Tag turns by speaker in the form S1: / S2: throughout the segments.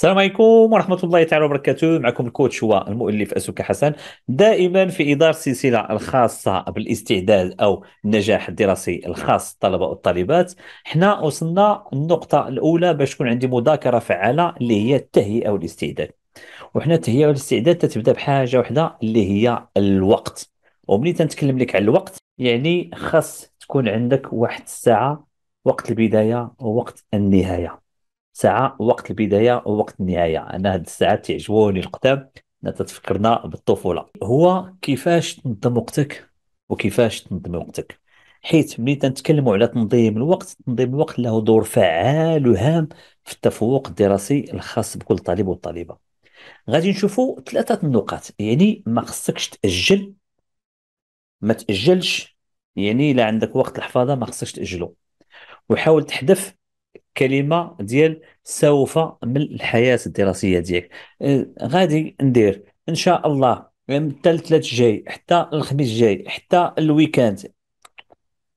S1: السلام عليكم ورحمة الله تعالى وبركاته معكم الكوتش هو المؤلف أسوكا حسن دائما في إدارة السلسلة الخاصة بالاستعداد أو النجاح الدراسي الخاص الطلبة والطالبات حنا وصلنا النقطة الأولى باش تكون عندي مذاكرة فعالة اللي هي التهيئة والاستعداد وحنا التهيئة والاستعداد تتبدا بحاجة واحدة اللي هي الوقت ومني تنتكلم لك على الوقت يعني خاص تكون عندك واحد الساعة وقت البداية ووقت النهاية ساعه وقت البدايه ووقت النهايه انا هاد الساعات تعجبوني القدام تتفكرنا بالطفوله هو كيفاش تنظم وقتك وكيفاش تنظم وقتك حيث ملي تنتكلموا على تنظيم الوقت تنظيم الوقت له دور فعال وهام في التفوق الدراسي الخاص بكل طالب وطالبه غادي نشوفوا ثلاثه النقاط يعني ما خصكش تاجل ما تاجلش يعني الا عندك وقت الحفاظه ما خصكش تاجله وحاول تحذف كلمه ديال سوف من الحياه الدراسيه ديالك آه، غادي ندير ان شاء الله من الثلاث جاي حتى الخميس جاي حتى الويكاند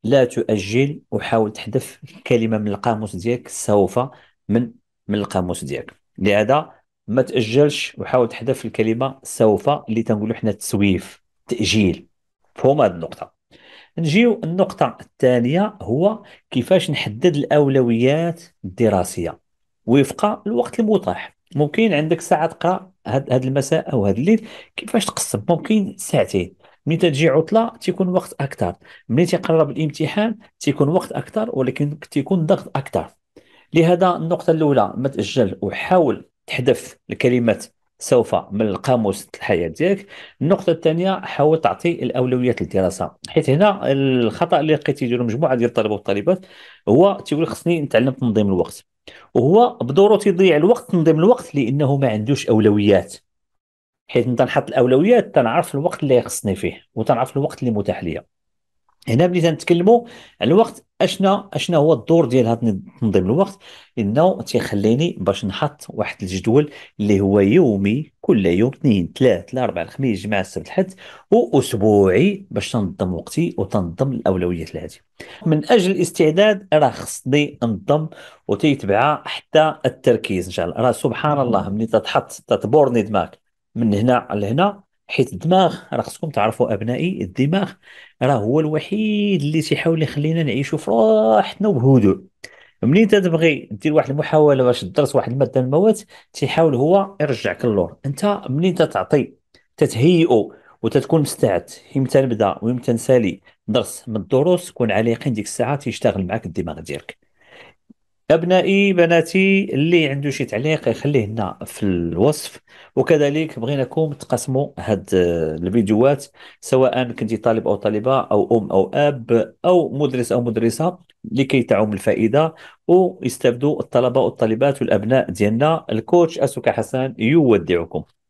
S1: لا تؤجل وحاول تحذف كلمه من القاموس ديالك سوف من من القاموس ديالك لهذا ما تاجلش وحاول تحذف الكلمه سوف اللي تنقولوا حنا تسويف تاجيل فهم هذه النقطه نجيو النقطة الثانية هو كيفاش نحدد الأولويات الدراسية وفق الوقت المتاح ممكن عندك ساعة تقرا هاد, هاد المساء أو هاد الليل كيفاش تقسم ممكن ساعتين ملي تجي عطلة تيكون وقت أكثر ملي تقرب الامتحان تيكون وقت أكثر ولكن تيكون ضغط أكثر لهذا النقطة الأولى ما تأجل وحاول تحذف الكلمات سوف من القاموس الحياه ديالك النقطه الثانيه حاول تعطي الاولويات للدراسه حيث هنا الخطا اللي لقيت ديال مجموعه ديال الطلبه والطالبات هو تيقول خصني نتعلم تنظيم الوقت وهو بدورو تيضيع الوقت تنظيم الوقت لانه ما عندوش اولويات حيث تنحط الاولويات تنعرف الوقت اللي خصني فيه وتنعرف الوقت اللي متاح ليا هنا ملي تنتكلموا على الوقت اشنا اشنا هو الدور ديال هذا تنظيم الوقت انه تيخليني باش نحط واحد الجدول اللي هو يومي كل يوم اثنين ثلاث الاربعاء الخميس الجمعه السبت الحد واسبوعي باش تنظم وقتي وتنظم الاولويات هذه من اجل الاستعداد راه خصني انظم وتيتبع حتى التركيز ان شاء الله راه سبحان الله ملي تتحط تتبورني دماغك من هنا لهنا حيت الدماغ راه خصكم تعرفوا ابنائي الدماغ راه هو الوحيد اللي تيحاول يخلينا نعيشوا في راحتنا وبهدوء منين تتبغي دير واحد المحاوله باش تدرس واحد الماده من المواد تيحاول هو يرجعك اللور انت منين تتعطي تتهيئو وتتكون مستعد امتى نبدا وامتى نسالي درس من الدروس كون على يقين ديك الساعه تيشتغل معك الدماغ ديالك ابنائي بناتي اللي عنده شي تعليق يخليه لنا في الوصف وكذلك بغيناكم تقسموا هاد آه، الفيديوهات سواء كنتي طالب او طالبه او ام او اب او مدرس او مدرسه لكي تعم الفائده ويستافدوا الطلبه والطالبات والابناء ديالنا الكوتش اسوكا حسن يودعكم